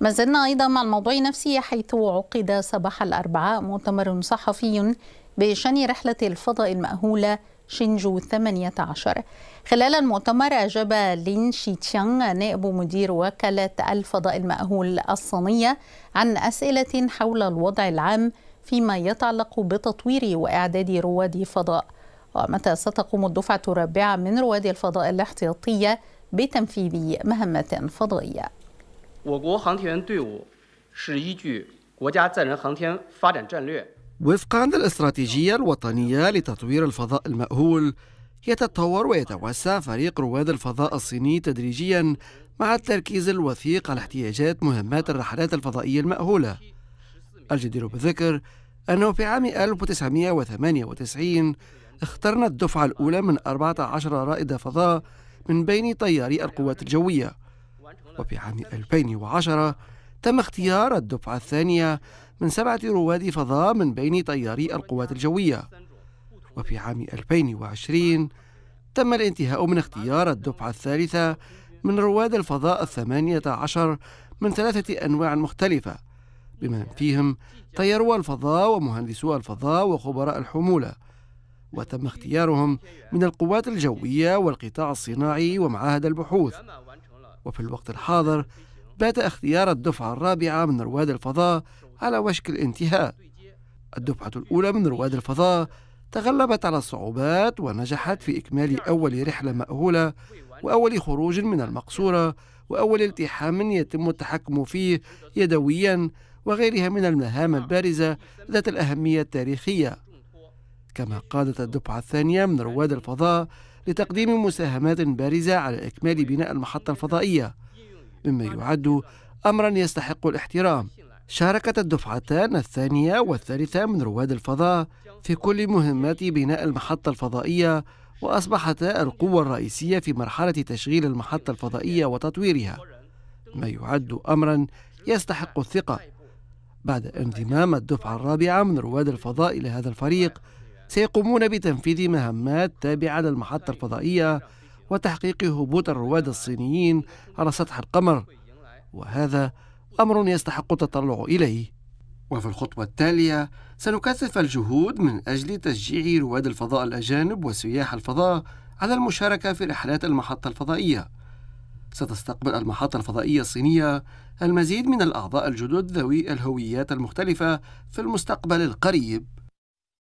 ما زلنا أيضا مع الموضوع نفسه حيث عقد صباح الأربعاء مؤتمر صحفي بشأن رحلة الفضاء المأهولة شينجو 18 خلال المؤتمر أجاب لين شي تشانغ نائب مدير وكالة الفضاء المأهول الصينية عن أسئلة حول الوضع العام فيما يتعلق بتطوير وإعداد رواد فضاء ومتى ستقوم الدفعة الرابعة من رواد الفضاء الاحتياطية بتنفيذ مهمة فضائية وفقا للاستراتيجية الوطنية لتطوير الفضاء المأهول يتطور ويتوسع فريق رواد الفضاء الصيني تدريجيا مع التركيز الوثيق على احتياجات مهمات الرحلات الفضائية المأهولة الجدير بالذكر أنه في عام 1998 اخترنا الدفعة الأولى من 14 رائد فضاء من بين طياري القوات الجوية وفي عام 2010 تم اختيار الدفعة الثانية من سبعة رواد فضاء من بين طياري القوات الجوية وفي عام 2020 تم الانتهاء من اختيار الدفعة الثالثة من رواد الفضاء الثمانية عشر من ثلاثة أنواع مختلفة بمن فيهم طيروا الفضاء ومهندسو الفضاء وخبراء الحمولة وتم اختيارهم من القوات الجوية والقطاع الصناعي ومعاهد البحوث وفي الوقت الحاضر بات اختيار الدفعة الرابعة من رواد الفضاء على وشك الانتهاء الدفعة الأولى من رواد الفضاء تغلبت على الصعوبات ونجحت في إكمال أول رحلة مأهولة وأول خروج من المقصورة وأول التحام يتم التحكم فيه يدويا وغيرها من المهام البارزة ذات الأهمية التاريخية كما قادت الدفعة الثانية من رواد الفضاء لتقديم مساهمات بارزة على إكمال بناء المحطة الفضائية مما يعد أمرا يستحق الاحترام شاركت الدفعتان الثانية والثالثة من رواد الفضاء في كل مهمات بناء المحطة الفضائية وأصبحتا القوة الرئيسية في مرحلة تشغيل المحطة الفضائية وتطويرها ما يعد أمرا يستحق الثقة بعد انضمام الدفعة الرابعة من رواد الفضاء إلى هذا الفريق سيقومون بتنفيذ مهمات تابعة للمحطة الفضائية وتحقيق هبوط الرواد الصينيين على سطح القمر وهذا أمر يستحق التطلع إليه وفي الخطوة التالية سنكثف الجهود من أجل تشجيع رواد الفضاء الأجانب وسياح الفضاء على المشاركة في رحلات المحطة الفضائية. ستستقبل المحطة الفضائية الصينية المزيد من الأعضاء الجدد ذوي الهويات المختلفة في المستقبل القريب.